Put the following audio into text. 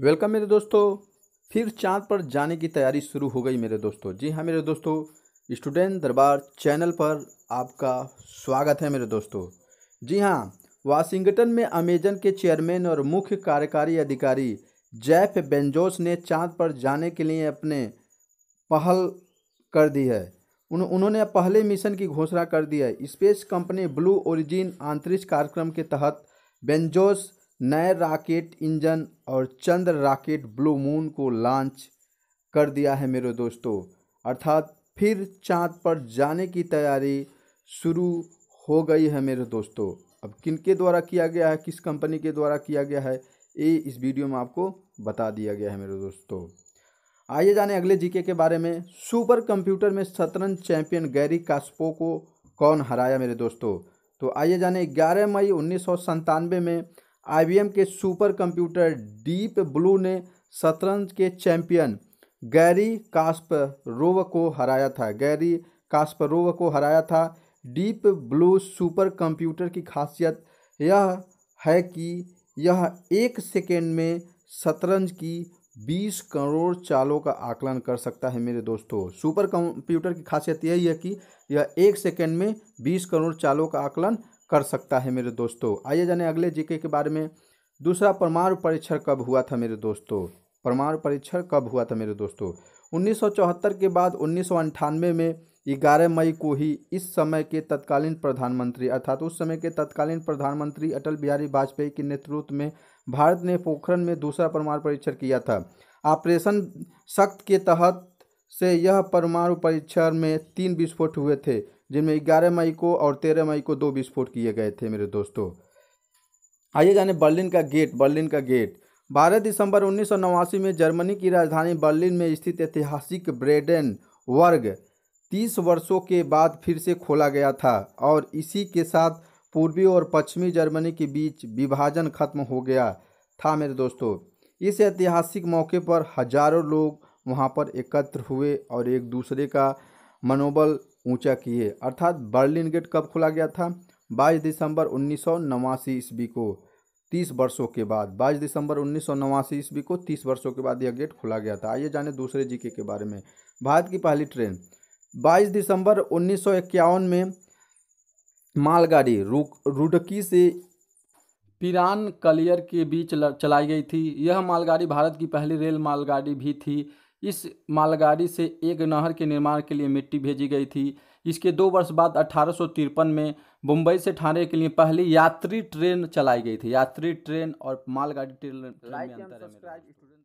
welcome मेरे दोस्तों फिर चांद पर जाने की तैयारी शुरू हो गई मेरे दोस्तों जी हाँ मेरे दोस्तों स्टूडेंट दरबार चैनल पर आपका स्वागत है मेरे दोस्तों जी हाँ वाशिंगटन में अमेजन के चेयरमैन और मुख्य कार्यकारी अधिकारी जैफ बेंजोस ने चांद पर जाने के लिए अपने पहल कर दी है उन, उन्होंने पहले मिशन की घोषणा कर दी है स्पेस कंपनी ब्लू ओरिजिन अंतरिक्ष कार्यक्रम के तहत बेंजोस नए रॉकेट इंजन और चंद्र रॉकेट ब्लू मून को लॉन्च कर दिया है मेरे दोस्तों अर्थात फिर चाँद पर जाने की तैयारी शुरू हो गई है मेरे दोस्तों अब किन के द्वारा किया गया है किस कंपनी के द्वारा किया गया है ये इस वीडियो में आपको बता दिया गया है मेरे दोस्तों आइए जाने अगले जीके के बारे में सुपर कंप्यूटर में शतरंज चैंपियन गैरी कास्पो को कौन हराया मेरे दोस्तों तो आइए जाने ग्यारह मई उन्नीस में आईबीएम के सुपर कंप्यूटर डीप ब्लू ने शतरंज के चैंपियन गैरी कास्परोव को हराया था गैरी कास्परोव को हराया था डीप ब्लू सुपर कंप्यूटर की खासियत यह है कि यह एक सेकेंड में शतरंज की 20 करोड़ चालों का आकलन कर सकता है मेरे दोस्तों सुपर कंप्यूटर की खासियत यही है कि यह एक सेकेंड में 20 करोड़ चालों का आकलन कर सकता है मेरे दोस्तों आइए जाने अगले जीके के बारे में दूसरा परमाणु परीक्षण कब हुआ था मेरे दोस्तों परमाणु परीक्षण कब हुआ था मेरे दोस्तों उन्नीस के बाद उन्नीस में ग्यारह मई को ही इस समय के तत्कालीन प्रधानमंत्री अर्थात उस समय के तत्कालीन प्रधानमंत्री अटल बिहारी वाजपेयी के नेतृत्व में भारत ने पोखरण में दूसरा परमाणु परीक्षण किया था ऑपरेशन शक्त के तहत से यह परमाणु परीक्षण में तीन विस्फोट हुए थे जिनमें ग्यारह मई को और तेरह मई को दो विस्फोट किए गए थे मेरे दोस्तों आइए जाने बर्लिन का गेट बर्लिन का गेट बारह दिसंबर उन्नीस में जर्मनी की राजधानी बर्लिन में स्थित ऐतिहासिक ब्रेडन वर्ग तीस वर्षों के बाद फिर से खोला गया था और इसी के साथ पूर्वी और पश्चिमी जर्मनी के बीच विभाजन खत्म हो गया था मेरे दोस्तों इस ऐतिहासिक मौके पर हजारों लोग वहाँ पर एकत्र हुए और एक दूसरे का मनोबल ऊंचा किए अर्थात बर्लिन गेट कब खोला गया था 22 दिसंबर उन्नीस ईस्वी को 30 वर्षों के बाद 22 दिसंबर उन्नीस ईस्वी को 30 वर्षों के बाद यह गेट खोला गया था आइए जाने दूसरे जीके के बारे में भारत की पहली ट्रेन 22 दिसंबर उन्नीस में मालगाड़ी रुडकी से पिरान कलियर के बीच चलाई गई थी यह मालगाड़ी भारत की पहली रेल मालगाड़ी भी थी इस मालगाड़ी से एक नहर के निर्माण के लिए मिट्टी भेजी गई थी इसके दो वर्ष बाद अठारह में मुंबई से ठाणे के लिए पहली यात्री ट्रेन चलाई गई थी यात्री ट्रेन और मालगाड़ी ट्रेन में अंतर है